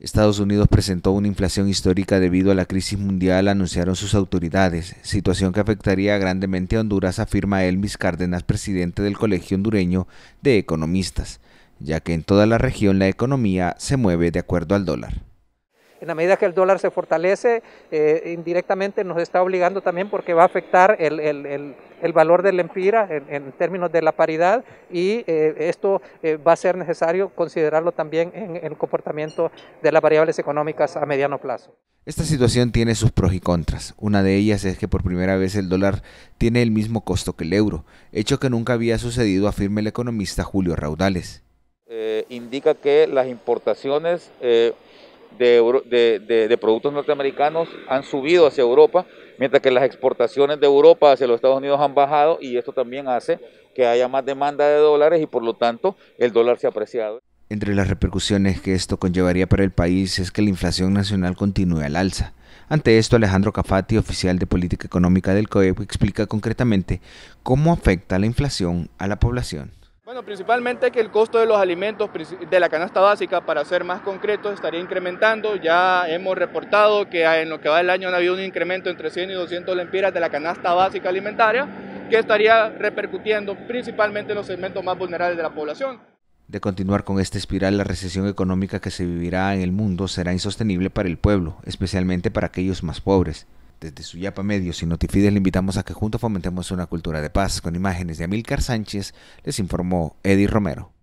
Estados Unidos presentó una inflación histórica debido a la crisis mundial, anunciaron sus autoridades, situación que afectaría grandemente a Honduras, afirma Elvis Cárdenas, presidente del Colegio Hondureño de Economistas, ya que en toda la región la economía se mueve de acuerdo al dólar. A medida que el dólar se fortalece, eh, indirectamente nos está obligando también porque va a afectar el, el, el, el valor del empira en, términos de la paridad y eh, esto eh, va a ser necesario considerarlo también en, el comportamiento de las variables económicas a mediano plazo. Esta situación tiene sus pros y contras. Una de ellas es que por primera vez el dólar tiene el mismo costo que el euro, hecho que nunca había sucedido, afirma el economista Julio Raudales. indica que las importaciones de, productos norteamericanos han subido hacia Europa, mientras que las exportaciones de Europa hacia los Estados Unidos han bajado y esto también hace que haya más demanda de dólares y por lo tanto el dólar se ha apreciado. Entre las repercusiones que esto conllevaría para el país es que la inflación nacional continúe al alza. Ante esto, Alejandro Cafati, oficial de política económica del COE, explica concretamente cómo afecta la inflación a la población. Bueno, principalmente que el costo de los alimentos de la canasta básica, para ser más concretos, estaría incrementando. Ya hemos reportado que en lo que va del año ha habido un incremento entre 100 y 200 lempiras de la canasta básica alimentaria, que estaría repercutiendo principalmente en los segmentos más vulnerables de la población. De continuar con esta espiral, la recesión económica que se vivirá en el mundo será insostenible para el pueblo, especialmente para aquellos más pobres. Desde su Yapa Medios y Notifides le invitamos a que juntos fomentemos una cultura de paz. Con imágenes de Amílcar Sánchez, les informó Eddie Romero.